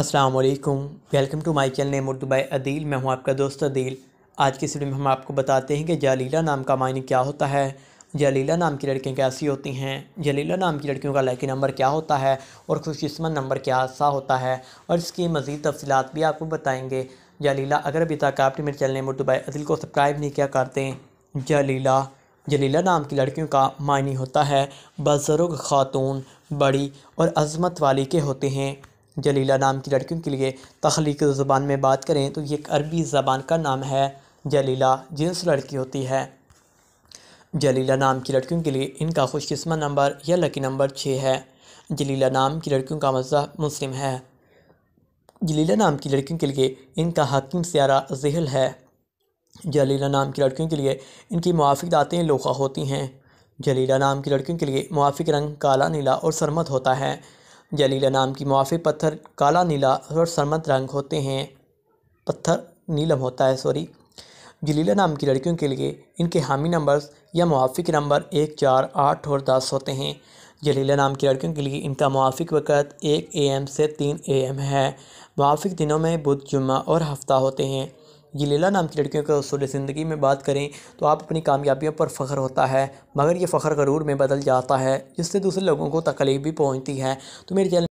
अस्सलाम welcome to my channel name Urdu by Adeel मैं हूं आपका दोस्त अदील आज की वीडियो में हम आपको बताते हैं कि जलीला नाम का मायने क्या होता है जलीला नाम की लड़कियाँ कैसी होती हैं जलीला नाम की लड़कियों का लकी नंबर क्या होता है और खुशकस्मत नंबर क्या सा होता है और इसकी मज़ीद तफसीत भी आपको बताएँगे जलीला अगर अभी तक आपने मेरे channel name Urdu by Adeel को सब्सक्राइब नहीं किया करते जलीला जलीला नाम की लड़कियों का मायने होता है बज़ुर्ग खातून बड़ी और अजमत वाली के होते हैं जलीला नाम की लड़कियों के लिए तख्लीक ज़बान में बात करें तो ये एक अरबी ज़बान का नाम है जलीला जिन्स लड़की होती है जलीला नाम की लड़कियों के लिए इनका खुशकस्मत नंबर या लकी नंबर छः है जलीला नाम की लड़कियों का मजह मुस्लिम है जलीला नाम की लड़कियों के लिए इनका हकीम स्यारा जहल है जलीला नाम की लड़कियों के लिए इनकी मुआफ़ दातें लोखा होती हैं जलीला नाम की लड़कियों के लिए मुआफ़ रंग काला नीला और सरमद होता है जलीला नाम की मुआफ़ी पत्थर काला नीला और सरमत रंग होते हैं पत्थर नीलम होता है सॉरी जलीला नाम की लड़कियों के लिए इनके हामी नंबर्स या मुआफ़ी नंबर एक चार आठ और दस होते हैं जलीला नाम की लड़कियों के लिए इनका मुआफ़ी वक़्त एक ए एम से तीन ए एम है मुआफ़ी दिनों में बुध जुम्मा और हफ्ता होते हैं ये लीला नाम की लड़कियों का असूल ज़िंदगी में बात करें तो आप अपनी कामयाबियों पर फ़ख्र होता है मगर ये फ़ख्र गरूर में बदल जाता है जिससे दूसरे लोगों को तकलीफ़ भी पहुँचती है तो मेरे चैनल